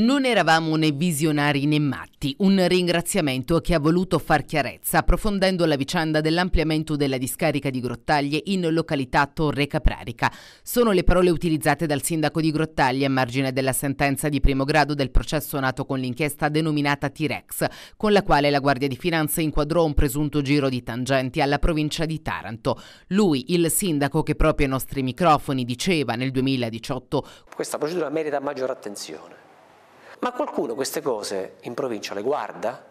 Non eravamo né visionari né matti, un ringraziamento a chi ha voluto far chiarezza approfondendo la vicenda dell'ampliamento della discarica di Grottaglie in località Torre Caprarica. Sono le parole utilizzate dal sindaco di Grottaglie a margine della sentenza di primo grado del processo nato con l'inchiesta denominata T-Rex, con la quale la Guardia di Finanza inquadrò un presunto giro di tangenti alla provincia di Taranto. Lui, il sindaco che proprio ai nostri microfoni diceva nel 2018 Questa procedura merita maggiore attenzione ma qualcuno queste cose in provincia le guarda?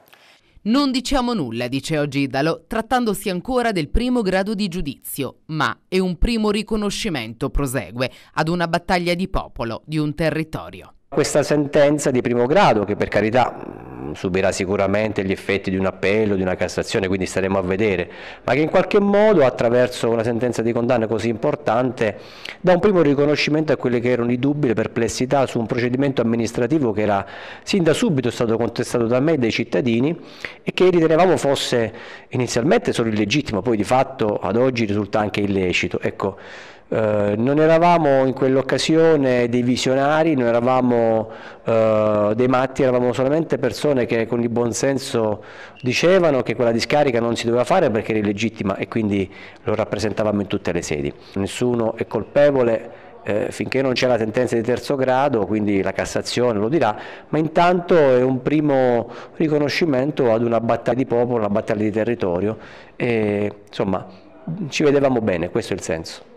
Non diciamo nulla, dice oggi Idalo, trattandosi ancora del primo grado di giudizio, ma è un primo riconoscimento, prosegue, ad una battaglia di popolo, di un territorio. Questa sentenza di primo grado, che per carità subirà sicuramente gli effetti di un appello, di una Cassazione, quindi staremo a vedere, ma che in qualche modo attraverso una sentenza di condanna così importante dà un primo riconoscimento a quelli che erano i dubbi, le perplessità su un procedimento amministrativo che era sin da subito stato contestato da me e dai cittadini e che ritenevamo fosse inizialmente solo illegittimo, poi di fatto ad oggi risulta anche illecito. Ecco, eh, non eravamo in quell'occasione dei visionari, non eravamo eh, dei matti, eravamo solamente persone che con il buon senso dicevano che quella discarica non si doveva fare perché era illegittima e quindi lo rappresentavamo in tutte le sedi. Nessuno è colpevole eh, finché non c'è la sentenza di terzo grado, quindi la Cassazione lo dirà, ma intanto è un primo riconoscimento ad una battaglia di popolo, una battaglia di territorio e insomma ci vedevamo bene, questo è il senso.